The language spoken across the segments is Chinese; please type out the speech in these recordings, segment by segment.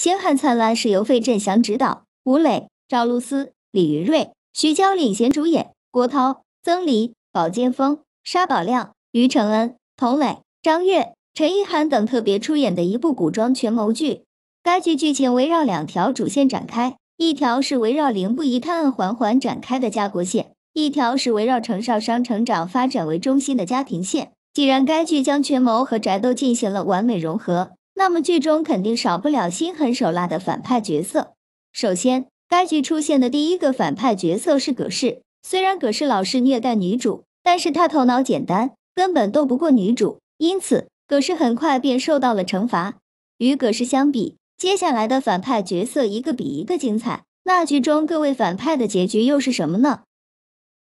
《星汉灿烂》是由费振翔执导，吴磊、赵露思、李昀锐、徐娇领衔主演，郭涛、曾黎、保剑锋、沙宝亮、于承恩、佟磊、张月、陈意涵等特别出演的一部古装权谋剧。该剧剧情围绕两条主线展开，一条是围绕凌不疑探案缓缓展开的家国线，一条是围绕程少商成长发展为中心的家庭线。既然该剧将权谋和宅斗进行了完美融合。那么剧中肯定少不了心狠手辣的反派角色。首先，该剧出现的第一个反派角色是葛氏。虽然葛氏老是虐待女主，但是她头脑简单，根本斗不过女主，因此葛氏很快便受到了惩罚。与葛氏相比，接下来的反派角色一个比一个精彩。那剧中各位反派的结局又是什么呢？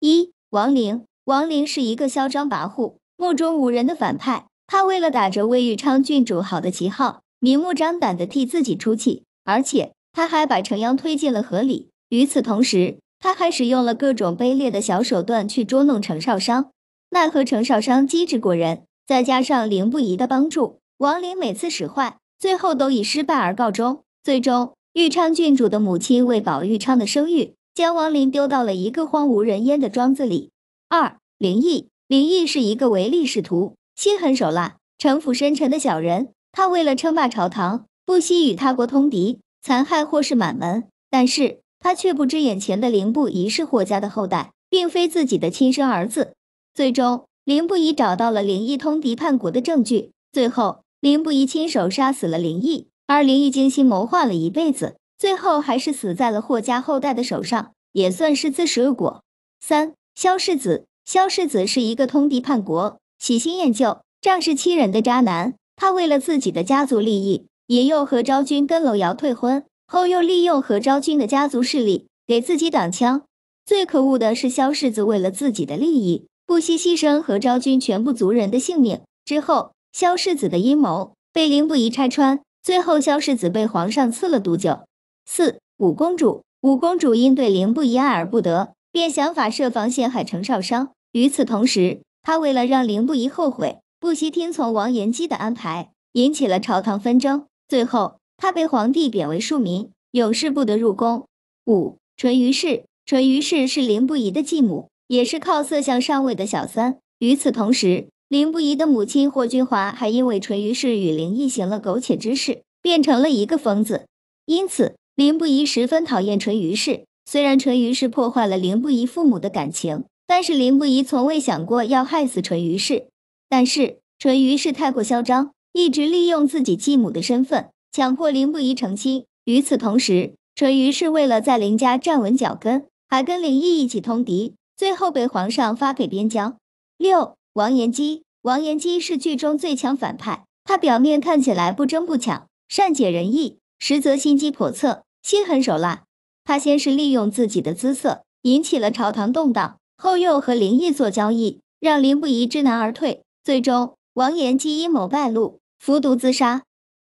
一王玲，王玲是一个嚣张跋扈、目中无人的反派。他为了打着为玉昌郡主好的旗号，明目张胆的替自己出气，而且他还把程阳推进了河里。与此同时，他还使用了各种卑劣的小手段去捉弄程少商。奈何程少商机智过人，再加上林不疑的帮助，王林每次使坏，最后都以失败而告终。最终，玉昌郡主的母亲为保玉昌的声誉，将王林丢到了一个荒无人烟的庄子里。二林毅，林毅是一个唯利是图。心狠手辣、城府深沉的小人，他为了称霸朝堂，不惜与他国通敌，残害霍氏满门。但是他却不知眼前的林不疑是霍家的后代，并非自己的亲生儿子。最终，林不疑找到了林毅通敌叛国的证据，最后林不疑亲手杀死了林毅。而林毅精心谋划了一辈子，最后还是死在了霍家后代的手上，也算是自食恶果。三萧世子，萧世子是一个通敌叛国。喜新厌旧、仗势欺人的渣男，他为了自己的家族利益，引诱何昭君跟娄瑶退婚，后又利用何昭君的家族势力给自己挡枪。最可恶的是萧世子，为了自己的利益，不惜牺牲何昭君全部族人的性命。之后，萧世子的阴谋被林不疑拆穿，最后萧世子被皇上赐了毒酒。四五公主，五公主因对林不疑爱而不得，便想法设防陷害程少商。与此同时，他为了让凌不疑后悔，不惜听从王延基的安排，引起了朝堂纷争。最后，他被皇帝贬为庶民，永世不得入宫。五淳于氏，淳于氏是凌不疑的继母，也是靠色相上位的小三。与此同时，凌不疑的母亲霍君华还因为淳于氏与林异行了苟且之事，变成了一个疯子。因此，凌不疑十分讨厌淳于氏。虽然淳于氏破坏了凌不疑父母的感情。但是林不疑从未想过要害死淳于氏，但是淳于氏太过嚣张，一直利用自己继母的身份强迫林不疑成亲。与此同时，淳于氏为了在林家站稳脚跟，还跟林毅一起通敌，最后被皇上发配边疆。六王延基，王延基是剧中最强反派，他表面看起来不争不抢，善解人意，实则心机叵测，心狠手辣。他先是利用自己的姿色引起了朝堂动荡。后又和林毅做交易，让林不疑知难而退。最终，王延基阴谋败露，服毒自杀。